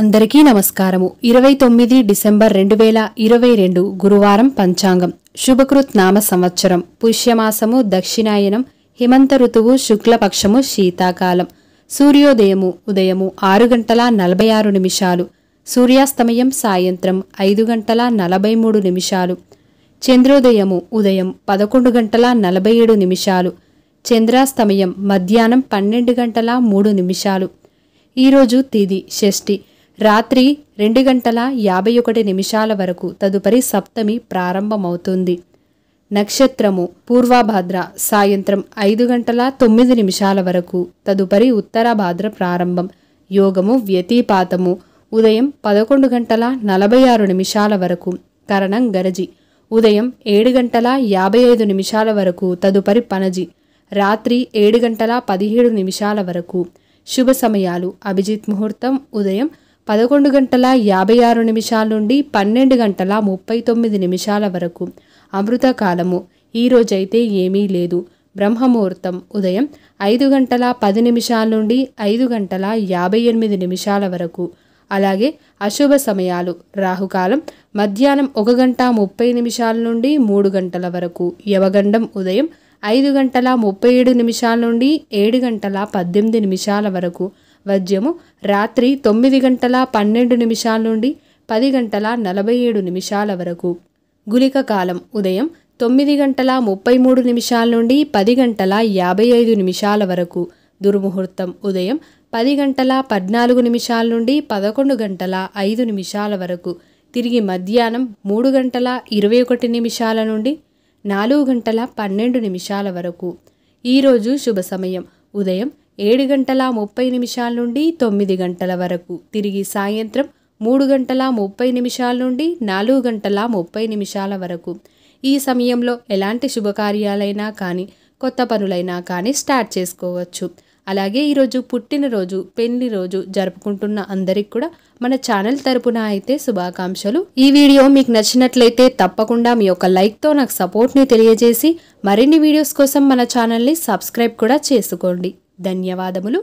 అందరికీ నమస్కారము ఇరవై తొమ్మిది డిసెంబర్ రెండు వేల ఇరవై రెండు గురువారం పంచాంగం శుభకృత్ నామ సంవత్సరం పుష్యమాసము దక్షిణాయనం హిమంత ఋతువు శుక్లపక్షము శీతాకాలం సూర్యోదయము ఉదయము ఆరు గంటల నలభై ఆరు నిమిషాలు సూర్యాస్తమయం సాయంత్రం ఐదు గంటల నలభై మూడు నిమిషాలు చంద్రోదయము ఉదయం పదకొండు గంటల నలభై ఏడు నిమిషాలు చంద్రాస్తమయం మధ్యాహ్నం పన్నెండు గంటల మూడు నిమిషాలు ఈరోజు తిది షష్ఠి రాత్రి రెండు గంటల యాభై ఒకటి నిమిషాల వరకు తదుపరి సప్తమి ప్రారంభమవుతుంది నక్షత్రము పూర్వభాద్ర సాయంత్రం ఐదు గంటల తొమ్మిది నిమిషాల వరకు తదుపరి ఉత్తరభాద్ర ప్రారంభం యోగము వ్యతిపాతము ఉదయం పదకొండు గంటల నలభై ఆరు నిమిషాల వరకు కరణం గరజి ఉదయం ఏడు గంటల యాభై ఐదు నిమిషాల వరకు తదుపరి పనజి రాత్రి ఏడు గంటల పదిహేడు నిమిషాల వరకు శుభ సమయాలు అభిజిత్ ముహూర్తం ఉదయం పదకొండు గంటల యాభై ఆరు నిమిషాల నుండి పన్నెండు గంటల ముప్పై తొమ్మిది నిమిషాల వరకు అమృతకాలము ఈరోజైతే ఏమీ లేదు బ్రహ్మముహూర్తం ఉదయం ఐదు గంటల పది నిమిషాల నుండి ఐదు గంటల యాభై ఎనిమిది నిమిషాల వరకు అలాగే అశుభ సమయాలు రాహుకాలం మధ్యాహ్నం ఒక గంట ముప్పై నిమిషాల నుండి మూడు గంటల వరకు యవగండం ఉదయం ఐదు గంటల ముప్పై ఏడు నిమిషాల నుండి ఏడు గంటల పద్దెనిమిది నిమిషాల వరకు వద్యము రాత్రి తొమ్మిది గంటల పన్నెండు నిమిషాల నుండి పది గంటల నలభై ఏడు నిమిషాల వరకు గులిక కాలం ఉదయం తొమ్మిది గంటల ముప్పై మూడు నిమిషాల నుండి పది గంటల యాభై ఐదు నిమిషాల వరకు దుర్ముహూర్తం ఉదయం పది గంటల పద్నాలుగు నిమిషాల నుండి పదకొండు గంటల ఐదు నిమిషాల వరకు తిరిగి మధ్యాహ్నం మూడు గంటల ఇరవై ఒకటి నిమిషాల నుండి నాలుగు గంటల పన్నెండు నిమిషాల వరకు ఈరోజు శుభ సమయం ఉదయం ఏడు గంటల ముప్పై నిమిషాల నుండి తొమ్మిది గంటల వరకు తిరిగి సాయంత్రం మూడు గంటల ముప్పై నిమిషాల నుండి నాలుగు గంటల ముప్పై నిమిషాల వరకు ఈ సమయంలో ఎలాంటి శుభకార్యాలైనా కానీ కొత్త పనులైనా కానీ స్టార్ట్ చేసుకోవచ్చు అలాగే ఈరోజు పుట్టినరోజు పెళ్లి రోజు జరుపుకుంటున్న అందరికి కూడా మన ఛానల్ తరపున అయితే శుభాకాంక్షలు ఈ వీడియో మీకు నచ్చినట్లయితే తప్పకుండా మీ యొక్క లైక్తో నాకు సపోర్ట్ని తెలియజేసి మరిన్ని వీడియోస్ కోసం మన ఛానల్ని సబ్స్క్రైబ్ కూడా చేసుకోండి ధన్యవాదములు